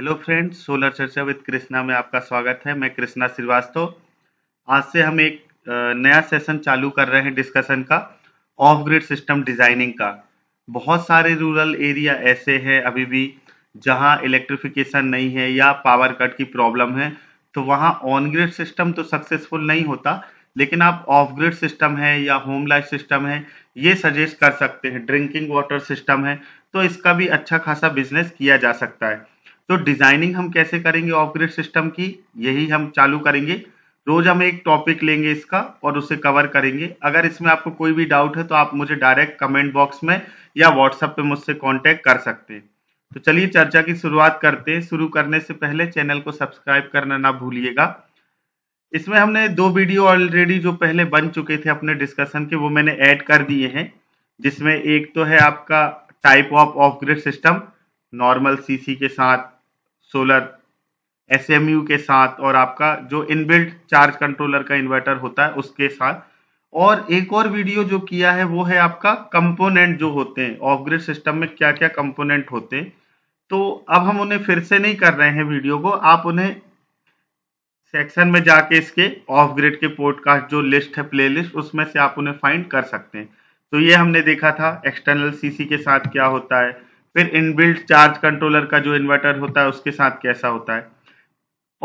hello friends solar चर्चा with Krishna में आपका स्वागत है मैं कृष्णा श्रीवास्तव आज से हम एक नया सेशन चालू कर रहे हैं डिस्कशन का ऑफ ग्रिड सिस्टम डिजाइनिंग का बहुत सारे रूरल एरिया ऐसे हैं अभी भी जहां इलेक्ट्रिफिकेशन नहीं है या पावर कट की प्रॉब्लम है तो वहां ऑन ग्रिड सिस्टम तो सक्सेसफुल नहीं होता लेकिन आप ऑफ ग्रिड सिस्टम है या होम लाइफ सिस्टम है ये सजेस्ट कर सकते हैं ड्रिंकिंग वाटर सिस्टम है तो इसका भी अच्छा खासा बिजनेस किया जा सकता है तो डिजाइनिंग हम कैसे करेंगे ऑफ ग्रिड सिस्टम की यही हम चालू करेंगे रोज हम एक टॉपिक लेंगे इसका और उसे कवर करेंगे अगर इसमें आपको कोई भी डाउट है तो आप मुझे डायरेक्ट कमेंट बॉक्स में या व्हाट्सएप पे मुझसे कांटेक्ट कर सकते हैं तो चलिए चर्चा की शुरुआत करते हैं शुरू करने से पहले चैनल को सब्सक्राइब करना ना भूलिएगा इसमें हमने दो वीडियो ऑलरेडी जो पहले बन चुके थे अपने डिस्कशन के वो मैंने ऐड कर दिए हैं जिसमें एक तो है आपका type of off grid system normal C C साथ सोलर एस के साथ और आपका जो इनबिल्ट चार्ज कंट्रोलर का इन्वर्टर होता है उसके साथ और एक और वीडियो जो किया है वो है आपका कंपोनेंट जो होते हैं ऑफ ग्रिड सिस्टम में क्या क्या कंपोनेंट होते हैं तो अब हम उन्हें फिर से नहीं कर रहे हैं वीडियो को आप उन्हें सेक्शन में जाके इसके ऑफ ग्रिड के पॉडकास्ट जो लिस्ट है प्लेलिस्ट उसमें से आप उन्हें फाइंड कर सकते हैं तो ये हमने देखा था एक्सटर्नल सीसी के साथ क्या होता है फिर इनबिल्ट चार्ज कंट्रोलर का जो इन्वर्टर होता है उसके साथ कैसा होता है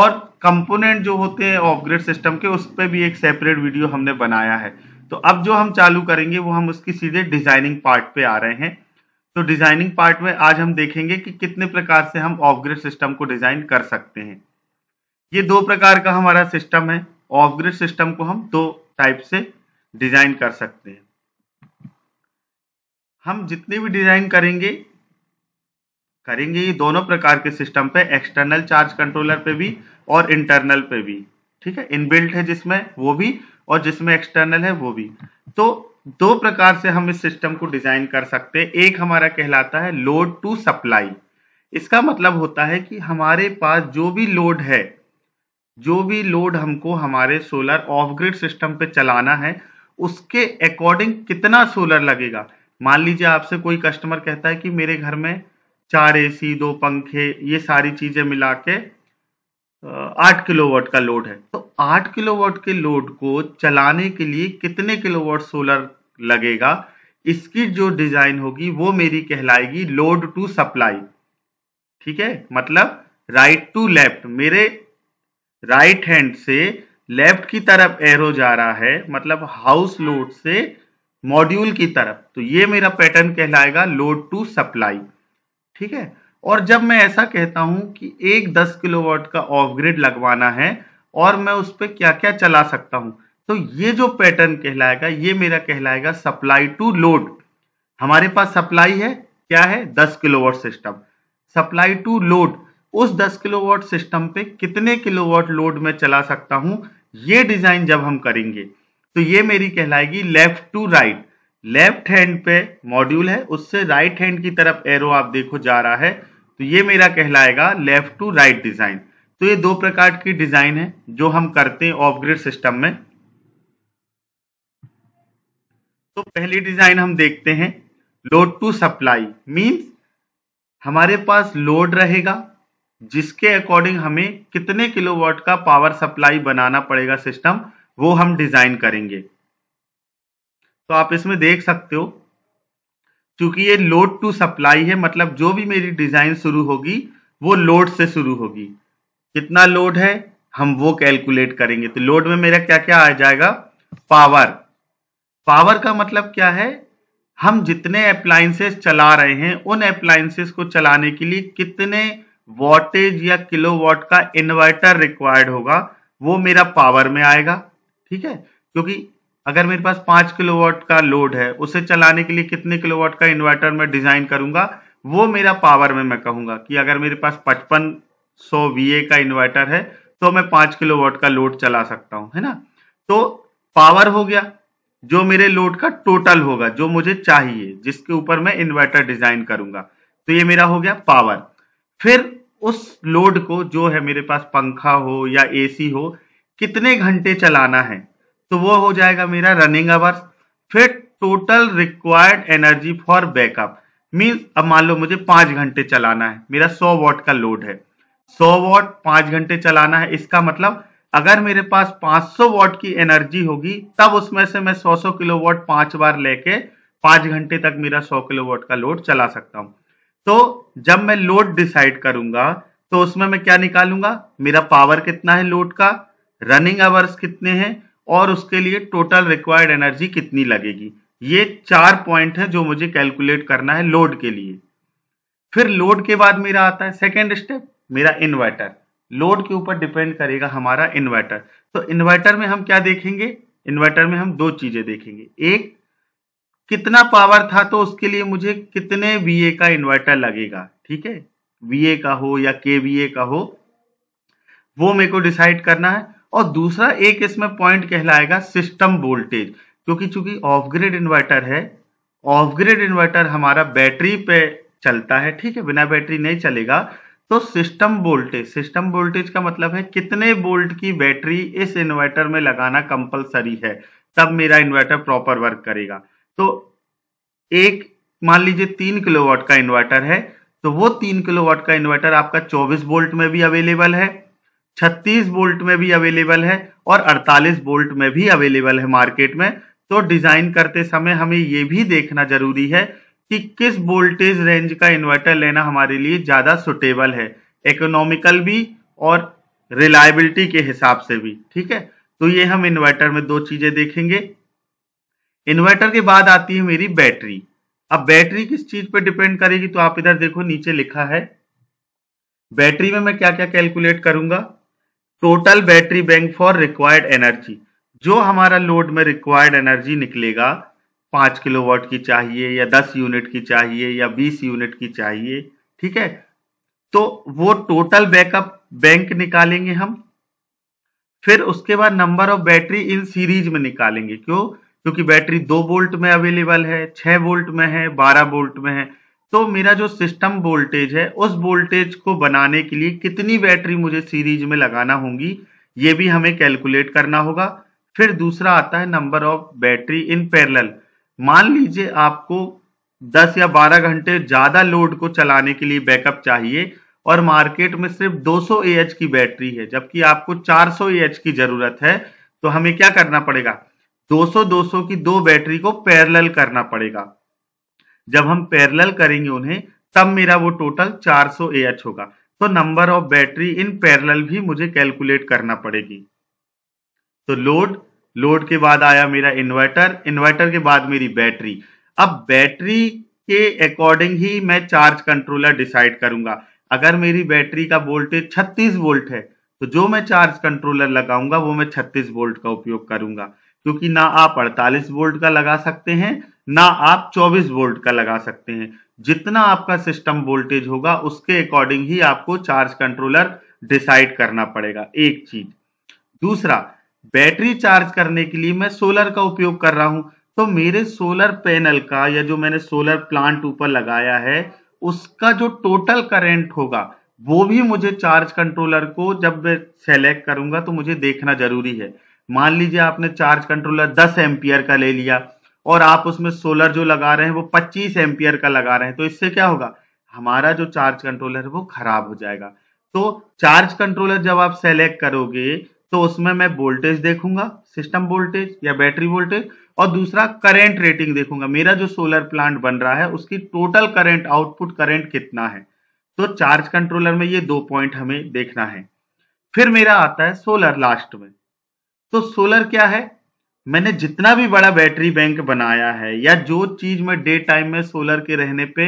और कंपोनेंट जो होते हैं ऑफ ग्रेड सिस्टम के उस पर भी एक सेपरेट वीडियो हमने बनाया है तो अब जो हम चालू करेंगे वो हम उसकी सीधे डिजाइनिंग पार्ट पे आ रहे हैं तो डिजाइनिंग पार्ट में आज हम देखेंगे कि कितने प्रकार से हम ऑफ ग्रेड सिस्टम को डिजाइन कर सकते हैं ये दो प्रकार का हमारा सिस्टम है ऑफ ग्रेड सिस्टम को हम दो टाइप से डिजाइन कर सकते हैं हम जितने भी डिजाइन करेंगे करेंगे ये दोनों प्रकार के सिस्टम पे एक्सटर्नल चार्ज कंट्रोलर पे भी और इंटरनल पे भी ठीक है इनबिल्ट है जिसमें वो भी और जिसमें एक्सटर्नल है वो भी तो दो प्रकार से हम इस सिस्टम को डिजाइन कर सकते हैं एक हमारा कहलाता है लोड टू सप्लाई इसका मतलब होता है कि हमारे पास जो भी लोड है जो भी लोड हमको हमारे सोलर ऑफ ग्रिड सिस्टम पे चलाना है उसके अकॉर्डिंग कितना सोलर लगेगा मान लीजिए आपसे कोई कस्टमर कहता है कि मेरे घर में चार एसी दो पंखे ये सारी चीजें मिला के आठ किलोवाट का लोड है तो आठ किलोवाट के लोड को चलाने के लिए कितने किलोवाट सोलर लगेगा इसकी जो डिजाइन होगी वो मेरी कहलाएगी लोड टू सप्लाई ठीक है मतलब राइट टू लेफ्ट मेरे राइट हैंड से लेफ्ट की तरफ एरो जा रहा है मतलब हाउस लोड से मॉड्यूल की तरफ तो ये मेरा पैटर्न कहलाएगा लोड टू सप्लाई ठीक है और जब मैं ऐसा कहता हूं कि एक 10 किलोवाट का ऑफ ग्रिड लगवाना है और मैं उस पर क्या क्या चला सकता हूं तो ये जो पैटर्न कहलाएगा ये मेरा कहलाएगा सप्लाई टू लोड हमारे पास सप्लाई है क्या है 10 kilowatt system supply to load उस 10 किलोवाट सिस्टम पे कितने किलोवाट लोड में चला सकता हूं ये डिजाइन जब हम करेंगे तो ये मेरी कहलाएगी left to right left hand पे मॉड्यूल है उससे राइट हैंड की तरफ एरो आप देखो जा रहा है तो ये मेरा कहलाएगा लेफ्ट टू राइट डिजाइन तो ये दो प्रकार की डिजाइन है जो हम करते हैं ऑफ ग्रेड सिस्टम में तो पहली डिजाइन हम देखते हैं लोड टू सप्लाई मींस हमारे पास लोड रहेगा जिसके अकॉर्डिंग हमें कितने किलोवाट का पावर सप्लाई बनाना पड़ेगा सिस्टम वो हम डिजाइन करेंगे तो आप इसमें देख सकते हो क्योंकि ये लोड टू सप्लाई है मतलब जो भी मेरी डिजाइन शुरू होगी वो लोड से शुरू होगी कितना लोड है हम वो कैलकुलेट करेंगे तो लोड में मेरा क्या क्या आ जाएगा पावर पावर का मतलब क्या है हम जितने अप्लायंसेस चला रहे हैं उन अप्लाइंसेस को चलाने के लिए कितने वोल्टेज या किलो वॉट का इन्वर्टर रिक्वायर्ड होगा वो मेरा पावर में आएगा ठीक है क्योंकि अगर मेरे पास पांच किलोवाट का लोड है उसे चलाने के लिए कितने किलोवाट का इन्वर्टर मैं डिजाइन करूंगा वो मेरा पावर में मैं कहूंगा कि अगर मेरे पास पचपन सौ वीए का इन्वर्टर है तो मैं पांच किलोवाट का लोड चला सकता हूं है ना तो पावर हो गया जो मेरे लोड का टोटल होगा जो मुझे चाहिए जिसके ऊपर मैं इन्वर्टर डिजाइन करूंगा तो ये मेरा हो गया पावर फिर उस लोड को जो है मेरे पास पंखा हो या एसी हो कितने घंटे चलाना है तो वो हो जाएगा मेरा रनिंग आवर्स फिर total required energy for backup means अब मान लो मुझे पांच घंटे चलाना है मेरा सौ वॉट का लोड है सौ वॉट पांच घंटे चलाना है इसका मतलब अगर मेरे पास 500 वॉट की एनर्जी होगी तब उसमें से मैं 100 सौ किलो वॉट पांच बार लेके पांच घंटे तक मेरा 100 किलो वॉट का लोड चला सकता हूं तो जब मैं लोड डिसाइड करूंगा तो उसमें मैं क्या निकालूंगा मेरा पावर कितना है लोड का रनिंग आवर्स कितने हैं और उसके लिए टोटल रिक्वायर्ड एनर्जी कितनी लगेगी ये चार पॉइंट है जो मुझे कैलकुलेट करना है लोड के लिए फिर लोड के बाद मेरा आता है सेकेंड स्टेप मेरा इन्वर्टर लोड के ऊपर डिपेंड करेगा हमारा इन्वर्टर तो इन्वर्टर में हम क्या देखेंगे इन्वर्टर में हम दो चीजें देखेंगे एक कितना पावर था तो उसके लिए मुझे कितने वीए का इन्वर्टर लगेगा ठीक है वीए का हो या के वीए का हो वो मेरे को डिसाइड करना है और दूसरा एक इसमें पॉइंट कहलाएगा सिस्टम वोल्टेज क्योंकि चूंकि ऑफ ग्रिड इन्वर्टर है ऑफ ग्रिड इन्वर्टर हमारा बैटरी पे चलता है ठीक है बिना बैटरी नहीं चलेगा तो सिस्टम वोल्टेज सिस्टम वोल्टेज का मतलब है कितने वोल्ट की बैटरी इस इन्वर्टर में लगाना कंपलसरी है तब मेरा इन्वर्टर प्रॉपर वर्क करेगा तो एक मान लीजिए तीन किलोवाट का इन्वर्टर है तो वो तीन किलोवाट का इन्वर्टर आपका 24 वोल्ट में भी अवेलेबल है छत्तीस बोल्ट में भी अवेलेबल है और अड़तालीस बोल्ट में भी अवेलेबल है मार्केट में तो डिजाइन करते समय हमें ये भी देखना जरूरी है कि किस वोल्टेज रेंज का इन्वर्टर लेना हमारे लिए ज़्यादा सुटेबल है इकोनॉमिकल भी और रिलायबिलिटी के हिसाब से भी ठीक है तो ये हम इन्वर्टर में दो चीज़ें देखेंगे इन्वर्टर के बाद आती है मेरी बैटरी अब बैटरी किस चीज़ पर डिपेंड करेगी तो आप इधर देखो नीचे लिखा है बैटरी में मैं क्या क्या कैलकुलेट करूंगा total battery bank for required energy जो हमारा लोड में रिक्वायर्ड एनर्जी निकलेगा किलो किलोवाट की चाहिए या दस यूनिट की चाहिए या बीस यूनिट की चाहिए ठीक है तो वो टोटल बैकअप बैंक निकालेंगे हम फिर उसके बाद number of battery in series में निकालेंगे क्यों क्योंकि बैटरी दो वोल्ट में अवेलेबल है छह वोल्ट में है बारह वोल्ट में है तो मेरा जो सिस्टम वोल्टेज है उस वोल्टेज को बनाने के लिए कितनी बैटरी मुझे सीरीज में लगाना होगी ये भी हमें कैलकुलेट करना होगा फिर दूसरा आता है number of battery in parallel मान लीजिए आपको 10 या 12 घंटे ज़्यादा लोड को चलाने के लिए बैकअप चाहिए और मार्केट में सिर्फ 200 ए की बैटरी है जबकि आपको 400 ए की ज़रूरत है तो हमें क्या करना पड़ेगा 200 200 की दो बैटरी को पैरेलल करना पड़ेगा जब हम पैरेलल करेंगे उन्हें तब मेरा वो टोटल 400 सौ एच होगा तो number of battery in parallel भी मुझे कैलकुलेट करना पड़ेगी तो लोड लोड के बाद आया मेरा इन्वर्टर इन्वर्टर के बाद मेरी बैटरी अब बैटरी के अकॉर्डिंग ही मैं चार्ज कंट्रोलर डिसाइड करूंगा अगर मेरी बैटरी का वोल्टेज छत्तीस वोल्ट है तो जो मैं चार्ज कंट्रोलर लगाऊंगा वो मैं छत्तीस वोल्ट का उपयोग करूंगा क्योंकि ना आप 48 वोल्ट का लगा सकते हैं ना आप 24 वोल्ट का लगा सकते हैं जितना आपका सिस्टम वोल्टेज होगा उसके अकॉर्डिंग ही आपको चार्ज कंट्रोलर डिसाइड करना पड़ेगा एक चीज दूसरा बैटरी चार्ज करने के लिए मैं सोलर का उपयोग कर रहा हूं तो मेरे सोलर पैनल का या जो मैंने सोलर प्लांट ऊपर लगाया है उसका जो टोटल करेंट होगा वो भी मुझे चार्ज कंट्रोलर को जब मैं सेलेक्ट करूंगा तो मुझे देखना जरूरी है मान लीजिए आपने चार्ज कंट्रोलर 10 एम्पियर का ले लिया और आप उसमें सोलर जो लगा रहे हैं वो 25 एम्पियर का लगा रहे हैं तो इससे क्या होगा हमारा जो चार्ज कंट्रोलर है वो खराब हो जाएगा तो चार्ज कंट्रोलर जब आप सेलेक्ट करोगे तो उसमें मैं वोल्टेज देखूंगा सिस्टम वोल्टेज या बैटरी वोल्टेज और दूसरा करंट रेटिंग देखूंगा मेरा जो सोलर प्लांट बन रहा है उसकी टोटल करंट आउटपुट करंट कितना है तो चार्ज कंट्रोलर में ये दो पॉइंट हमें देखना है फिर मेरा आता है सोलर लास्ट में तो सोलर क्या है मैंने जितना भी बड़ा बैटरी बैंक बनाया है या जो चीज मैं डे टाइम में सोलर के रहने पे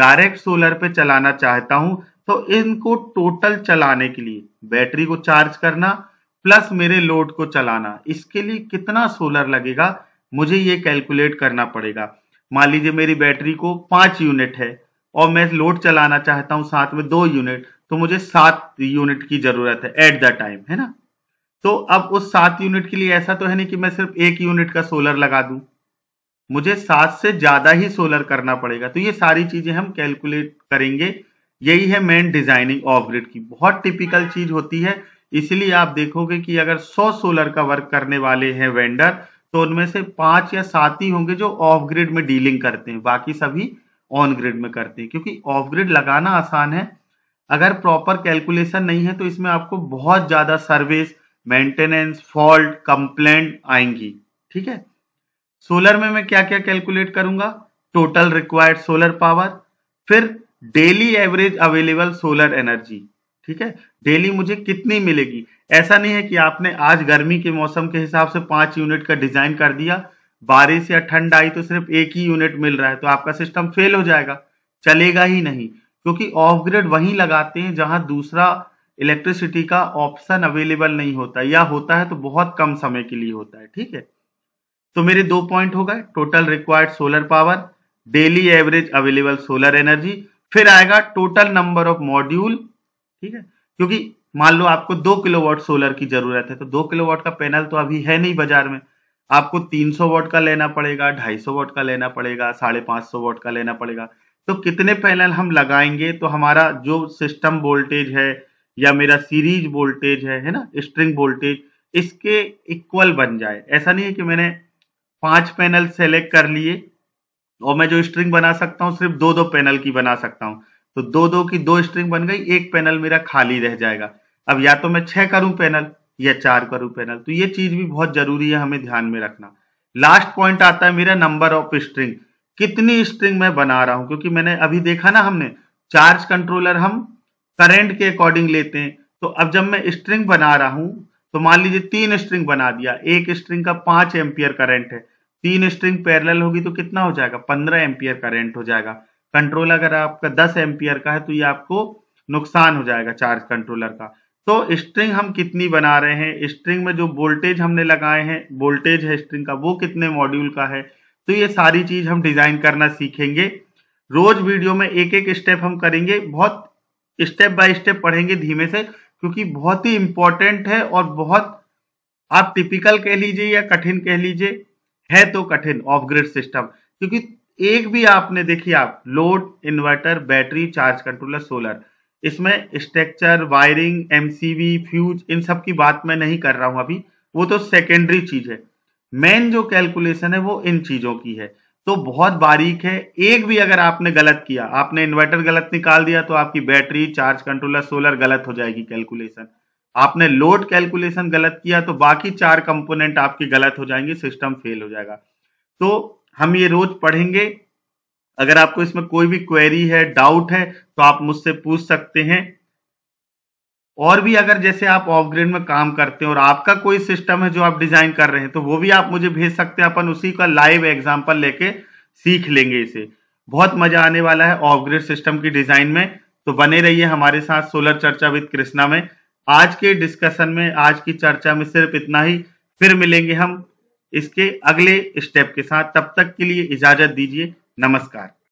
डायरेक्ट सोलर पे चलाना चाहता हूं तो इनको टोटल चलाने के लिए बैटरी को चार्ज करना प्लस मेरे लोड को चलाना इसके लिए कितना सोलर लगेगा मुझे ये कैलकुलेट करना पड़ेगा मान लीजिए मेरी बैटरी को पांच यूनिट है और मैं लोड चलाना चाहता हूं साथ में दो यूनिट तो मुझे सात यूनिट की जरूरत है एट द टाइम है ना तो अब उस सात यूनिट के लिए ऐसा तो है नहीं कि मैं सिर्फ एक यूनिट का सोलर लगा दूं मुझे सात से ज्यादा ही सोलर करना पड़ेगा तो ये सारी चीजें हम कैलकुलेट करेंगे यही है मेन डिजाइनिंग ऑफ ग्रिड की बहुत टिपिकल चीज होती है इसलिए आप देखोगे कि अगर 100 सोलर का वर्क करने वाले हैं वेंडर तो उनमें से पांच या सात ही होंगे जो ऑफ ग्रिड में डीलिंग करते हैं बाकी सभी ऑन ग्रिड में करते हैं क्योंकि ऑफ ग्रिड लगाना आसान है अगर प्रॉपर कैलकुलेशन नहीं है तो इसमें आपको बहुत ज्यादा सर्विस मेंटेनेंस फॉल्ट कंप्लेंट आएंगी ठीक है सोलर में मैं क्या क्या कैलकुलेट करूंगा टोटल रिक्वायर्ड सोलर पावर फिर daily average available solar energy ठीक है डेली मुझे कितनी मिलेगी ऐसा नहीं है कि आपने आज गर्मी के मौसम के हिसाब से पांच यूनिट का डिजाइन कर दिया बारिश या ठंड आई तो सिर्फ एक ही यूनिट मिल रहा है तो आपका सिस्टम फेल हो जाएगा चलेगा ही नहीं क्योंकि ऑफ ग्रेड वहीं लगाते हैं जहां दूसरा इलेक्ट्रिसिटी का ऑप्शन अवेलेबल नहीं होता या होता है तो बहुत कम समय के लिए होता है ठीक है तो मेरे दो पॉइंट हो गए total required solar power daily average available solar energy फिर आएगा टोटल नंबर ऑफ मॉड्यूल ठीक है क्योंकि मान लो आपको दो किलोवाट सोलर की जरूरत है तो दो किलोवाट का पैनल तो अभी है नहीं बाजार में आपको 300 वॉट का लेना पड़ेगा 250 वॉट का लेना पड़ेगा साढ़े पांच सौ वॉट का लेना पड़ेगा तो कितने पैनल हम लगाएंगे तो हमारा जो सिस्टम वोल्टेज है या मेरा सीरीज वोल्टेज है है ना स्ट्रिंग वोल्टेज इसके इक्वल बन जाए ऐसा नहीं है कि मैंने पांच पैनल सेलेक्ट कर लिए और मैं जो स्ट्रिंग बना सकता हूँ सिर्फ दो दो पैनल की बना सकता हूँ तो दो दो की दो स्ट्रिंग बन गई एक पैनल मेरा खाली रह जाएगा अब या तो मैं छह करूं पैनल या चार करूं पैनल तो ये चीज भी बहुत जरूरी है हमें ध्यान में रखना लास्ट पॉइंट आता है मेरा नंबर ऑफ स्ट्रिंग कितनी स्ट्रिंग मैं बना रहा हूं क्योंकि मैंने अभी देखा ना हमने चार्ज कंट्रोलर हम करंट के अकॉर्डिंग लेते हैं तो अब जब मैं स्ट्रिंग बना रहा हूं तो मान लीजिए तीन स्ट्रिंग बना दिया एक स्ट्रिंग का पांच एम्पियर करंट है तीन स्ट्रिंग पैरेलल होगी तो कितना हो जाएगा पंद्रह एम्पियर करंट हो जाएगा कंट्रोल अगर आपका दस एम्पियर का है तो ये आपको नुकसान हो जाएगा चार्ज कंट्रोलर का तो स्ट्रिंग हम कितनी बना रहे हैं स्ट्रिंग में जो वोल्टेज हमने लगाए हैं वोल्टेज है स्ट्रिंग का वो कितने मॉड्यूल का है तो ये सारी चीज हम डिजाइन करना सीखेंगे रोज वीडियो में एक एक स्टेप हम करेंगे बहुत स्टेप बाय स्टेप पढ़ेंगे धीमे से क्योंकि बहुत ही इंपॉर्टेंट है और बहुत आप टिपिकल कह लीजिए या कठिन कह लीजिए है तो कठिन ऑफ ग्रिड सिस्टम क्योंकि एक भी आपने देखिए आप load inverter battery charge controller solar इसमें स्ट्रक्चर वायरिंग एमसीवी फ्यूज इन सब की बात मैं नहीं कर रहा हूं अभी वो तो सेकेंडरी चीज है मेन जो कैलकुलेशन है वो इन चीजों की है तो बहुत बारीक है एक भी अगर आपने गलत किया आपने इन्वर्टर गलत निकाल दिया तो आपकी बैटरी चार्ज कंट्रोलर सोलर गलत हो जाएगी कैलकुलेशन आपने लोड कैलकुलेशन गलत किया तो बाकी चार कंपोनेंट आपके गलत हो जाएंगे सिस्टम फेल हो जाएगा तो हम ये रोज पढ़ेंगे अगर आपको इसमें कोई भी क्वेरी है डाउट है तो आप मुझसे पूछ सकते हैं और भी अगर जैसे आप ऑफ ग्रेड में काम करते हैं और आपका कोई सिस्टम है जो आप डिजाइन कर रहे हैं तो वो भी आप मुझे भेज सकते हैं अपन उसी का लाइव एग्जाम्पल लेके सीख लेंगे इसे बहुत मजा आने वाला है ऑफ ग्रेड सिस्टम की डिजाइन में तो बने रहिए हमारे साथ सोलर चर्चा विद कृष्णा में आज के डिस्कशन में आज की चर्चा में सिर्फ इतना ही फिर मिलेंगे हम इसके अगले स्टेप के साथ तब तक के लिए इजाजत दीजिए नमस्कार